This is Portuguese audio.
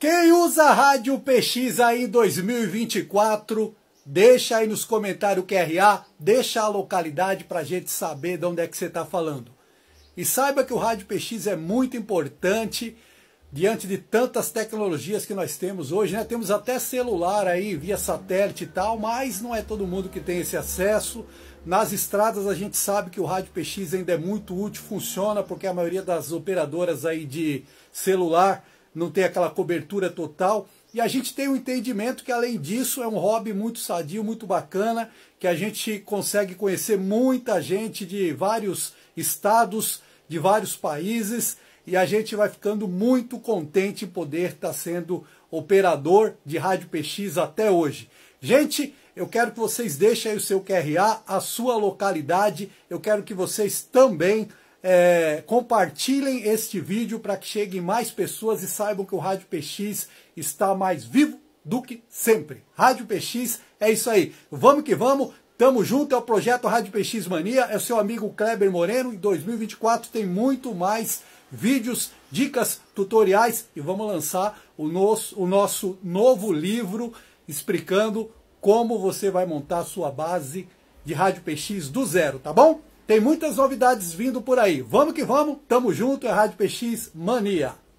Quem usa a Rádio PX aí 2024, deixa aí nos comentários o QRA, deixa a localidade para a gente saber de onde é que você está falando. E saiba que o Rádio PX é muito importante diante de tantas tecnologias que nós temos hoje, né? Temos até celular aí via satélite e tal, mas não é todo mundo que tem esse acesso. Nas estradas a gente sabe que o rádio PX ainda é muito útil, funciona porque a maioria das operadoras aí de celular não tem aquela cobertura total. E a gente tem o um entendimento que, além disso, é um hobby muito sadio, muito bacana, que a gente consegue conhecer muita gente de vários estados, de vários países, e a gente vai ficando muito contente em poder estar sendo operador de Rádio PX até hoje. Gente, eu quero que vocês deixem aí o seu QRA, a sua localidade, eu quero que vocês também é, compartilhem este vídeo para que cheguem mais pessoas e saibam que o Rádio PX está mais vivo do que sempre. Rádio PX é isso aí. Vamos que vamos. Tamo junto, é o projeto Rádio PX Mania, é o seu amigo Kleber Moreno. Em 2024 tem muito mais vídeos, dicas, tutoriais e vamos lançar o nosso, o nosso novo livro explicando como você vai montar a sua base de Rádio PX do zero, tá bom? Tem muitas novidades vindo por aí. Vamos que vamos, tamo junto, é Rádio PX Mania.